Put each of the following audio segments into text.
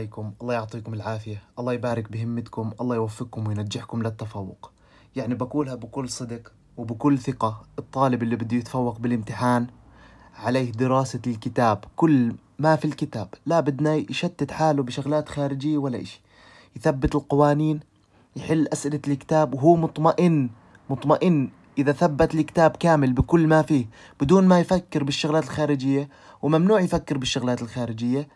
عليكم الله يعطيكم العافية الله يبارك بهمتكم الله يوفقكم وينجحكم للتفوق يعني بقولها بكل صدق وبكل ثقة الطالب اللي بده يتفوق بالامتحان عليه دراسة الكتاب كل ما في الكتاب لا بدنا يشتت حاله بشغلات خارجية ولا إشي يثبت القوانين يحل أسئلة الكتاب وهو مطمئن مطمئن إذا ثبت الكتاب كامل بكل ما فيه بدون ما يفكر بالشغلات الخارجية وممنوع يفكر بالشغلات الخارجية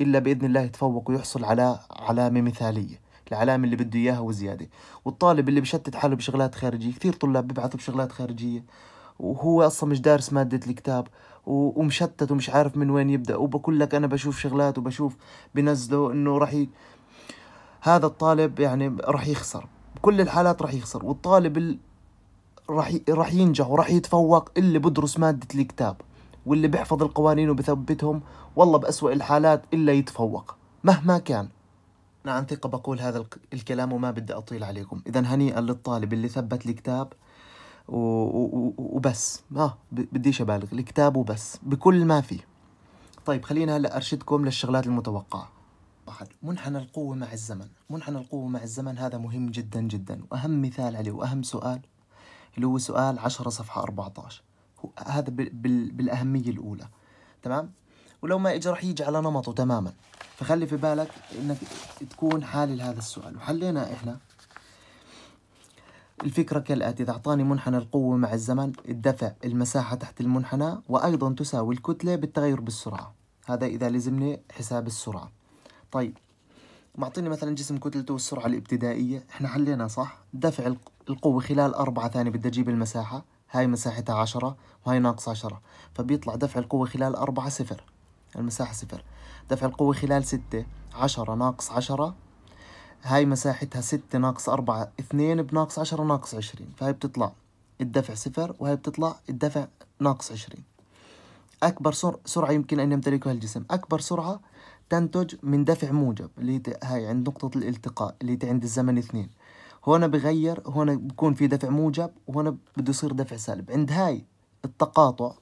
إلا بإذن الله يتفوق ويحصل على علامة مثالية العلامة اللي بده إياها وزيادة والطالب اللي بشتت حاله بشغلات خارجية كثير طلاب ببعثوا بشغلات خارجية وهو أصلا مش دارس مادة الكتاب ومشتت ومش عارف من وين يبدأ وبقول لك أنا بشوف شغلات وبشوف بنزله إنه راح ي... هذا الطالب يعني راح يخسر بكل الحالات راح يخسر والطالب ال... راح ي... راح ينجح وراح يتفوق اللي بدرس مادة الكتاب واللي بيحفظ القوانين وبثبتهم والله بأسوأ الحالات إلا يتفوق مهما كان أنا عن ثقة بقول هذا الكلام وما بدي أطيل عليكم إذا هنيئا للطالب اللي ثبت الكتاب و... وبس ما آه، بديش أبالغ الكتاب وبس بكل ما فيه طيب خلينا هلأ أرشدكم للشغلات المتوقعة واحد منحنى القوة مع الزمن منحنى القوة مع الزمن هذا مهم جدا جدا وأهم مثال عليه وأهم سؤال اللي هو سؤال 10 صفحة 14 هذا بالاهميه الاولى تمام ولو ما اجى رح يجي على نمطه تماما فخلي في بالك انك تكون حالي لهذا السؤال وحلينا احنا الفكرة كالآتي إذا أعطاني منحنى القوة مع الزمن الدفع المساحة تحت المنحنى وأيضا تساوي الكتلة بالتغير بالسرعة هذا إذا لزمني حساب السرعة طيب معطيني مثلا جسم كتلته والسرعة الابتدائية احنا حلينا صح دفع القوة خلال أربعة ثانية بدي أجيب المساحة هاي مساحتها عشرة وهاي ناقص عشرة فبيطلع دفع القوة خلال أربعة صفر المساحة صفر دفع القوة خلال ستة عشرة ناقص عشرة هاي مساحتها ستة ناقص أربعة اثنين بناقص عشرة ناقص عشرين فهي بتطلع الدفع صفر وهي بتطلع الدفع ناقص عشرين أكبر سر... سرعة يمكن أن يمتلكها الجسم أكبر سرعة تنتج من دفع موجب اللي هاي عند نقطة الالتقاء اللي هي عند الزمن اثنين هنا بغير هنا بكون في دفع موجب وهنا بده يصير دفع سالب عند هاي التقاطع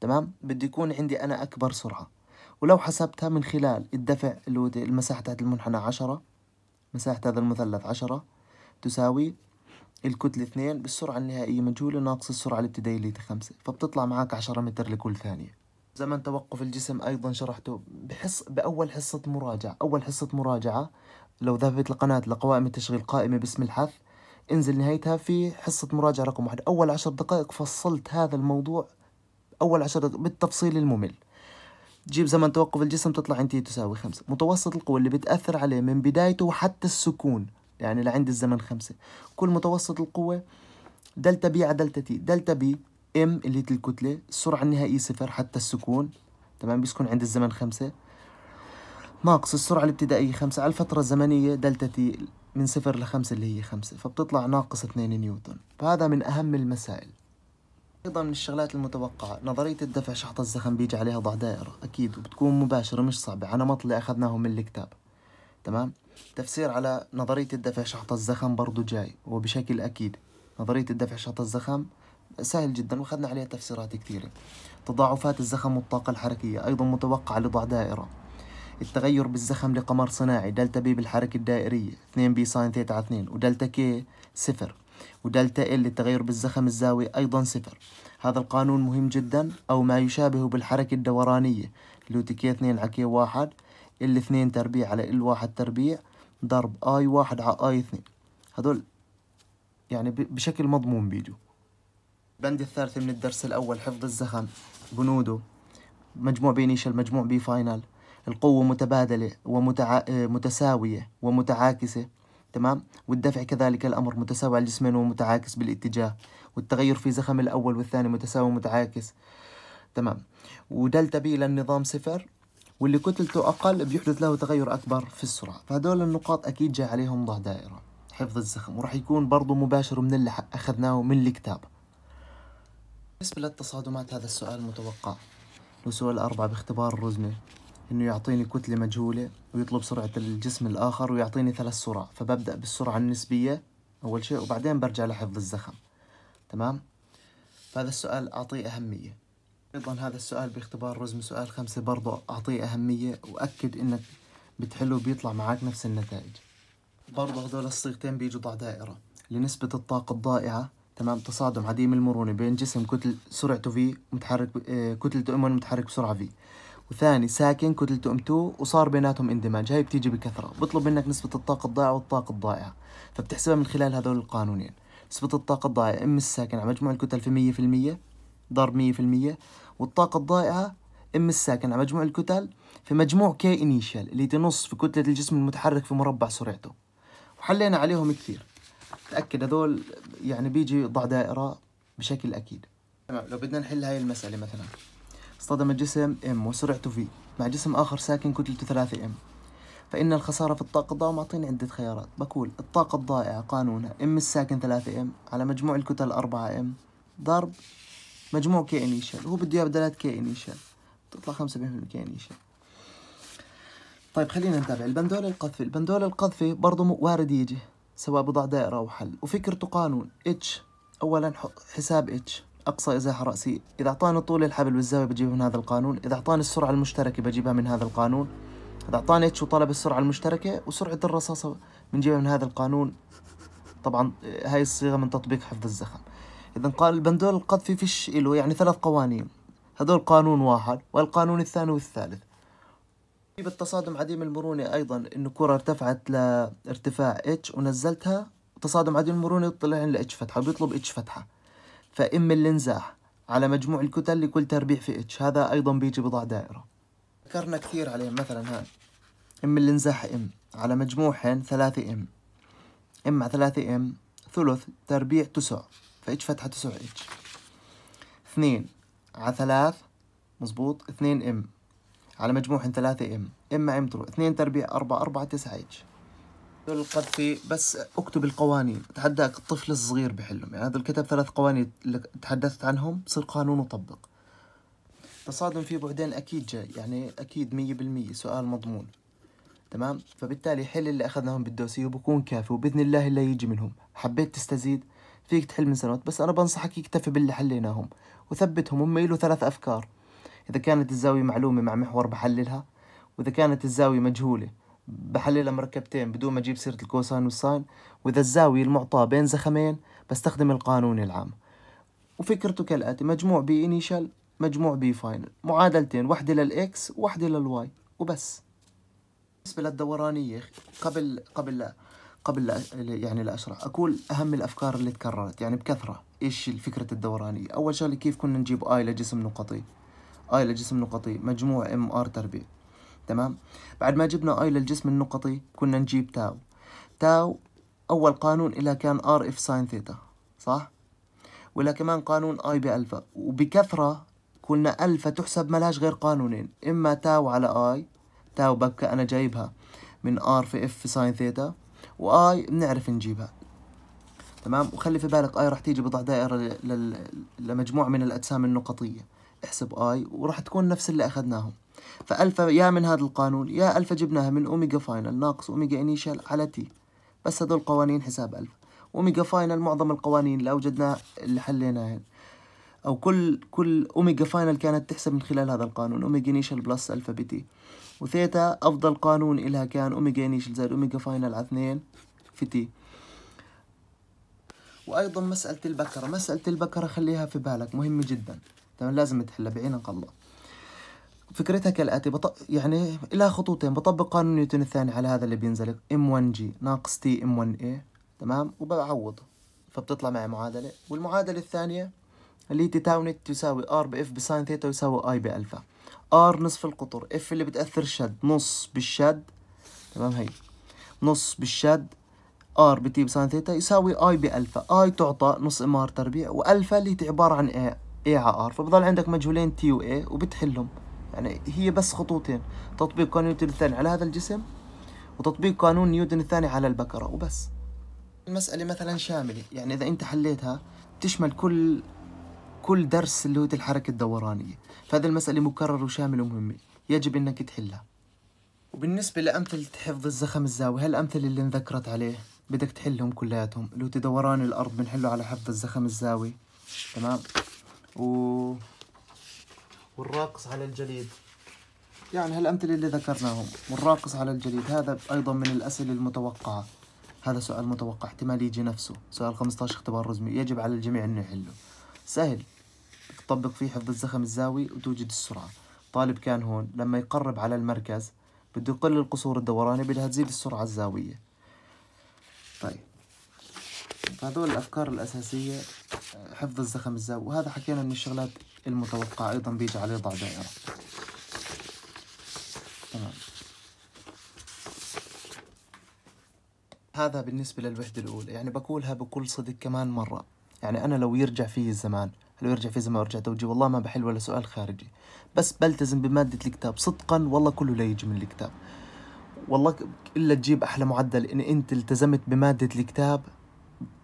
تمام بده يكون عندي أنا أكبر سرعة ولو حسبتها من خلال الدفع اللي هو المساحة تحت المنحنى عشرة مساحة هذا المثلث عشرة تساوي الكتلة اثنين بالسرعة النهائية مجهولة ناقص السرعة الابتدائية اللي هي خمسة فبتطلع معك عشرة متر لكل ثانية زمن توقف الجسم أيضا شرحته بحص بأول حصة مراجعة أول حصة مراجعة لو ذهبت القناة لقوائم التشغيل قائمة باسم الحث انزل نهايتها في حصة مراجعة رقم واحد أول عشر دقائق فصلت هذا الموضوع أول عشر دقائق بالتفصيل الممل جيب زمن توقف الجسم تطلع انت تساوي خمسة متوسط القوة اللي بتأثر عليه من بدايته وحتى السكون يعني لعند الزمن خمسة كل متوسط القوة دلتا بي على دلتا تي دلتا بي ام اللي هي الكتلة السرعة النهائية صفر حتى السكون تمام بيسكن عند الزمن خمسة ناقص السرعة الابتدائية خمسة على الفترة الزمنية دلتا تي من صفر لخمسة اللي هي خمسة فبتطلع ناقص اثنين نيوتن فهذا من أهم المسائل أيضا من الشغلات المتوقعة نظرية الدفع شحط الزخم بيجي عليها ضع دائرة أكيد وبتكون مباشرة مش صعبة على نمط اللي أخذناه من الكتاب تمام تفسير على نظرية الدفع شحط الزخم برضو جاي وبشكل أكيد نظرية الدفع شحط الزخم سهل جدا وأخذنا عليها تفسيرات كثيرة تضاعفات الزخم والطاقة الحركية أيضا متوقعة لضع دائرة التغير بالزخم لقمر صناعي دلتا بي بالحركة الدائرية 2 بي ساين ثيتا على 2 ودلتا كي صفر ودلتا ال التغير بالزخم الزاوي أيضا صفر هذا القانون مهم جدا أو ما يشابه بالحركة الدورانية اللي هو كي 2 على كي 1 ال 2 تربيع على ال 1 تربيع ضرب اي 1 على اي 2 هذول يعني بشكل مضمون بيجوا البند الثالث من الدرس الأول حفظ الزخم بنوده مجموع بينيشال مجموع بي فاينال القوة متبادلة ومتع... آه، متساوية ومتعاكسة تمام والدفع كذلك الأمر متساوي على الجسمين ومتعاكس بالاتجاه والتغير في زخم الأول والثاني متساوي ومتعاكس تمام ودلتا بي للنظام صفر واللي كتلته أقل بيحدث له تغير أكبر في السرعة فهدول النقاط أكيد جاي عليهم ضع دائرة حفظ الزخم وراح يكون برضه مباشر من اللي أخذناه من الكتاب بالنسبة للتصادمات هذا السؤال متوقع وسؤال أربعة باختبار الرزمة انه يعطيني كتلة مجهولة ويطلب سرعة الجسم الاخر ويعطيني ثلاث سرعة فببدأ بالسرعة النسبية اول شيء وبعدين برجع لحفظ الزخم تمام فهذا السؤال اعطيه اهمية ايضا هذا السؤال باختبار رزم سؤال خمسة برضه اعطيه اهمية واكد انك بتحله بيطلع معك نفس النتائج برضه هذول الصيغتين بيجوا ضع دائرة لنسبة الطاقة الضائعة تمام تصادم عديم المرونة بين جسم كتل سرعته في متحرك آه، كتلته ام متحرك بسرعة في وثاني ساكن كتلته ام 2 وصار بيناتهم اندماج هاي بتيجي بكثره بطلب منك نسبه الطاقه الضائعه والطاقه الضائعه فبتحسبها من خلال هذول القانونين نسبه الطاقه الضائعه ام الساكن على مجموع الكتل في 100% ضرب 100% والطاقه الضائعه ام الساكن على مجموع الكتل في مجموع كي انيشال اللي تنص في كتله الجسم المتحرك في مربع سرعته وحلينا عليهم كثير تاكد هذول يعني بيجي ضع دائره بشكل اكيد تمام لو بدنا نحل هاي المساله مثلا اصطدم جسم M وسرعته V مع جسم آخر ساكن كتلته ثلاثة M فإن الخسارة في الطاقة الضائعة معطيني عدة خيارات بقول الطاقة الضائعة قانونها M الساكن ثلاثة M على مجموع الكتل أربعة M ضرب مجموع K initial هو بده إياه بدلات K initial تطلع بهم K initial طيب خلينا نتابع البندولة القذفي البندولة القذفي برضه وارد يجي سواء بضع دائرة أو حل وفكرته قانون H أولا حساب H أقصى إزاحة رأسي إذا أعطاني طول الحبل والزاوية بجيبها من هذا القانون إذا أعطاني السرعة المشتركة بجيبها من هذا القانون إذا أعطاني اتش وطلب السرعة المشتركة وسرعة الرصاصة بنجيبها من هذا القانون طبعا هاي الصيغة من تطبيق حفظ الزخم إذا قال البندول القذفي فيش إله يعني ثلاث قوانين هذول قانون واحد والقانون الثاني والثالث في بالتصادم عديم المرونة أيضا إنه كرة ارتفعت لارتفاع اتش ونزلتها تصادم عديم المرونة طلع لنا اتش فتحة بيطلب اتش فتحة فإم الانزاح على مجموع الكتل لكل تربيع في اتش هذا أيضا بيجي بضع دائرة ذكرنا كثير عليه مثلا هان إم الانزاح إم على مجموعهن ثلاثة إم إم مع ثلاثة إم ثلث تربيع تسع فإتش فتحة تسع إتش اثنين على ثلاث مزبوط اثنين إم على مجموعهن ثلاثة إم إما إم ترو اثنين تربيع أربعة أربعة تسعة إتش دول القذفي بس اكتب القوانين اتحداك الطفل الصغير بحلهم يعني هذا الكتاب ثلاث قوانين اللي تحدثت عنهم صير قانون وطبق تصادم في بعدين اكيد جاي يعني اكيد مية بالمية سؤال مضمون تمام فبالتالي حل اللي اخذناهم بالدوسية وبكون كافي وباذن الله اللي يجي منهم حبيت تستزيد فيك تحل من سنوات بس انا بنصحك يكتفي باللي حليناهم وثبتهم هم له ثلاث افكار اذا كانت الزاوية معلومة مع محور بحللها واذا كانت الزاوية مجهولة بحللها مركبتين بدون ما اجيب سيره الكوساين والساين واذا الزاويه المعطاه بين زخمين بستخدم القانون العام وفكرته كالاتي مجموع بي انيشال مجموع بي فاينل معادلتين واحده للاكس وواحده للواي وبس بالنسبه للدورانيه قبل قبل لا قبل لا يعني لا اشرح اقول اهم الافكار اللي تكررت يعني بكثره ايش الفكرة الدورانيه اول شغله كيف كنا نجيب اي لجسم نقطي اي لجسم نقطي مجموع ام ار تربيع تمام بعد ما جبنا اي للجسم النقطي كنا نجيب تاو تاو اول قانون إلها كان ار اف ساين ثيتا صح ولا كمان قانون اي بالفا وبكثره كنا الفا تحسب ملاش غير قانونين اما تاو على اي تاو ببكى انا جايبها من ار في اف ساين ثيتا واي بنعرف نجيبها تمام وخلي في بالك اي راح تيجي بضع دائره لل... لمجموعه من الاجسام النقطيه احسب اي وراح تكون نفس اللي اخذناهم فألفا يا من هذا القانون يا ألفا جبناها من أوميجا فاينل ناقص أوميجا إنيشال على تي بس هذول قوانين حساب ألفا أوميجا فاينل معظم القوانين اللي أوجدناها اللي حليناها أو كل كل أوميجا فاينل كانت تحسب من خلال هذا القانون أوميجا إنيشال بلس ألفا بي تي وثيتا أفضل قانون إلها كان أوميجا إنيشال زائد أوميجا فاينل على اثنين في تي وأيضا مسألة البكرة مسألة البكرة خليها في بالك مهمة جدا تمام لازم تحلها بعينك الله فكرتها كالآتي بط... يعني لها خطوتين بطبق قانون نيوتن الثاني على هذا اللي بينزلق ام 1 جي ناقص تي ام 1 اي تمام وبعوض فبتطلع معي معادلة والمعادلة الثانية اللي هي تتاونت تساوي ار بإف بساين ثيتا يساوي اي بألفا ار نصف القطر اف اللي بتأثر الشد نص بالشد تمام هي نص بالشد ار بتي بساين ثيتا يساوي اي بألفا اي تعطى نص ام ار تربيع وألفا اللي هي عبارة عن اي اي على ار فبضل عندك مجهولين تي و اي وبتحلهم يعني هي بس خطوتين تطبيق قانون نيوتن الثاني على هذا الجسم وتطبيق قانون نيوتن الثاني على البكرة وبس المسألة مثلا شاملة يعني إذا أنت حليتها تشمل كل كل درس اللي هو الحركة الدورانية فهذه المسألة مكررة وشاملة ومهمة يجب أنك تحلها وبالنسبة لأمثلة حفظ الزخم الزاوي هالأمثلة اللي انذكرت عليه بدك تحلهم كلياتهم اللي هو دوران الأرض بنحله على حفظ الزخم الزاوي تمام و والراقص على الجليد يعني هالأمثلة اللي ذكرناهم والراقص على الجليد هذا أيضا من الأسئلة المتوقعة هذا سؤال متوقع احتمال يجي نفسه سؤال 15 اختبار رزمي يجب على الجميع أنه يحله سهل تطبق فيه حفظ الزخم الزاوي وتوجد السرعة طالب كان هون لما يقرب على المركز بده يقل القصور الدوراني بدها تزيد السرعة الزاوية طيب فهذول الأفكار الأساسية حفظ الزخم الزاوي وهذا حكينا من الشغلات المتوقعة أيضا بيجي عليه ضع دائرة تمام هذا بالنسبة للوحدة الأولى يعني بقولها بكل صدق كمان مرة يعني أنا لو يرجع في الزمان لو يرجع في زمان ورجعت توجي والله ما بحل ولا سؤال خارجي بس بلتزم بمادة الكتاب صدقا والله كله لا يجي من الكتاب والله إلا تجيب أحلى معدل إن أنت التزمت بمادة الكتاب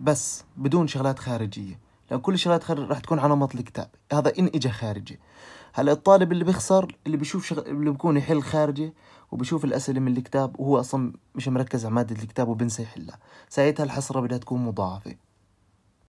بس بدون شغلات خارجيه لان كل الشغلات خارجية راح تكون على نمط الكتاب هذا ان إجا خارجي هلا الطالب اللي بيخسر اللي بيشوف شغ... اللي بيكون يحل خارجي وبشوف الاسئله من الكتاب وهو اصلا مش مركز على ماده الكتاب وبنسى يحلها ساعتها الحسرة بدها تكون مضاعفه